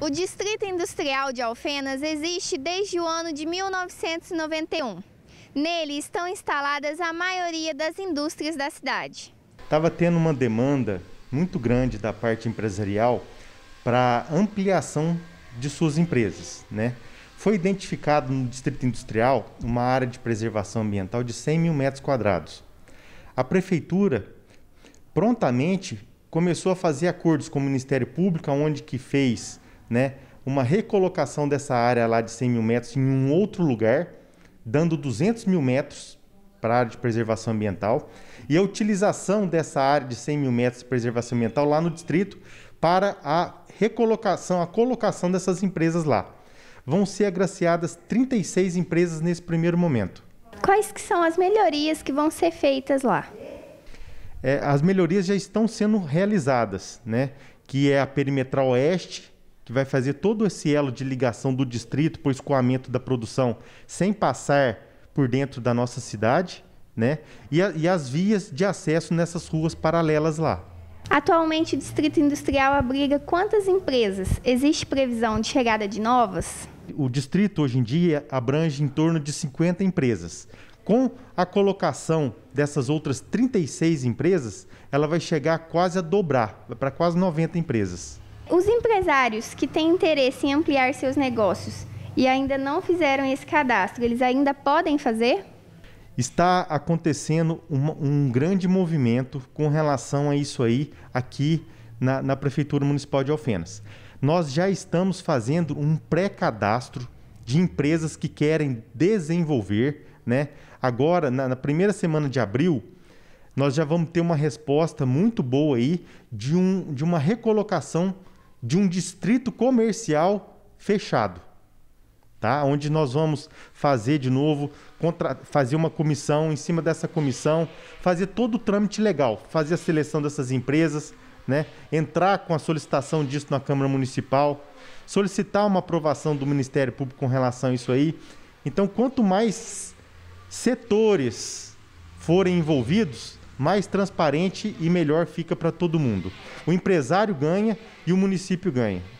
O Distrito Industrial de Alfenas existe desde o ano de 1991. Nele estão instaladas a maioria das indústrias da cidade. Estava tendo uma demanda muito grande da parte empresarial para ampliação de suas empresas. Né? Foi identificado no Distrito Industrial uma área de preservação ambiental de 100 mil metros quadrados. A Prefeitura prontamente começou a fazer acordos com o Ministério Público, onde que fez né, uma recolocação dessa área lá de 100 mil metros em um outro lugar, dando 200 mil metros para a área de preservação ambiental e a utilização dessa área de 100 mil metros de preservação ambiental lá no distrito para a recolocação, a colocação dessas empresas lá. Vão ser agraciadas 36 empresas nesse primeiro momento. Quais que são as melhorias que vão ser feitas lá? É, as melhorias já estão sendo realizadas, né? Que é a perimetral oeste, que vai fazer todo esse elo de ligação do distrito para o escoamento da produção sem passar por dentro da nossa cidade, né? E, a, e as vias de acesso nessas ruas paralelas lá. Atualmente, o Distrito Industrial abriga quantas empresas? Existe previsão de chegada de novas? O distrito, hoje em dia, abrange em torno de 50 empresas. Com a colocação dessas outras 36 empresas, ela vai chegar quase a dobrar, para quase 90 empresas. Os empresários que têm interesse em ampliar seus negócios e ainda não fizeram esse cadastro, eles ainda podem fazer? Está acontecendo um, um grande movimento com relação a isso aí aqui na, na Prefeitura Municipal de Alfenas. Nós já estamos fazendo um pré-cadastro de empresas que querem desenvolver, né? Agora, na, na primeira semana de abril, nós já vamos ter uma resposta muito boa aí de, um, de uma recolocação de um distrito comercial fechado, tá? Onde nós vamos fazer de novo, contra, fazer uma comissão, em cima dessa comissão, fazer todo o trâmite legal, fazer a seleção dessas empresas, né? Entrar com a solicitação disso na Câmara Municipal, solicitar uma aprovação do Ministério Público com relação a isso aí. Então, quanto mais setores forem envolvidos, mais transparente e melhor fica para todo mundo. O empresário ganha e o município ganha.